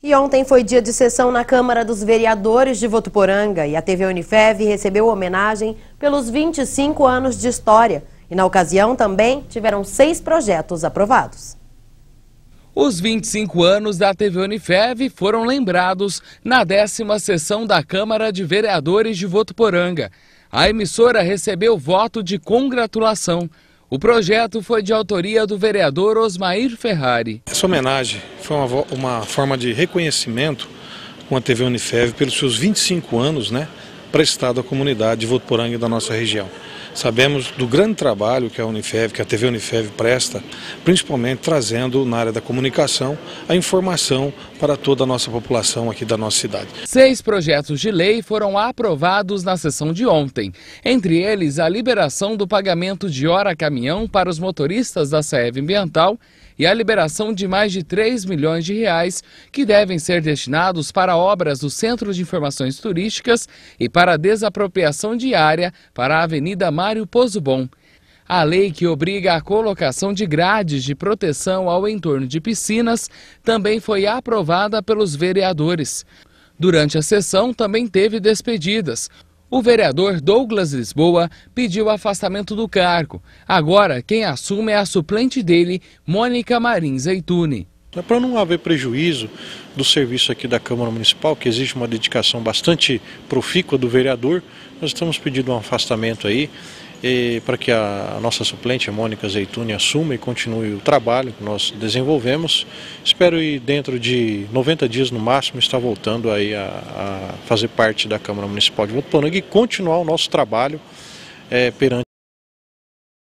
E ontem foi dia de sessão na Câmara dos Vereadores de Votuporanga e a TV Unifev recebeu homenagem pelos 25 anos de história. E na ocasião também tiveram seis projetos aprovados. Os 25 anos da TV Unifev foram lembrados na décima sessão da Câmara de Vereadores de Votuporanga. A emissora recebeu voto de congratulação o projeto foi de autoria do vereador Osmair Ferrari. Essa homenagem foi uma, uma forma de reconhecimento com a TV Unifev pelos seus 25 anos né, prestado à comunidade de da nossa região. Sabemos do grande trabalho que a Unifev, que a TV Unifev presta, principalmente trazendo na área da comunicação a informação para toda a nossa população aqui da nossa cidade. Seis projetos de lei foram aprovados na sessão de ontem. Entre eles, a liberação do pagamento de hora caminhão para os motoristas da CEV Ambiental e a liberação de mais de 3 milhões de reais que devem ser destinados para obras do Centro de Informações Turísticas e para a desapropriação de área para a Avenida Mário Bom. A lei que obriga a colocação de grades de proteção ao entorno de piscinas também foi aprovada pelos vereadores. Durante a sessão também teve despedidas. O vereador Douglas Lisboa pediu o afastamento do cargo. Agora, quem assume é a suplente dele, Mônica Marins Eitune. Né, para não haver prejuízo do serviço aqui da Câmara Municipal, que exige uma dedicação bastante profícua do vereador, nós estamos pedindo um afastamento aí para que a nossa suplente, a Mônica Zeituni, assuma e continue o trabalho que nós desenvolvemos. Espero e dentro de 90 dias no máximo estar voltando aí a, a fazer parte da Câmara Municipal de Votuporanga e continuar o nosso trabalho é, perante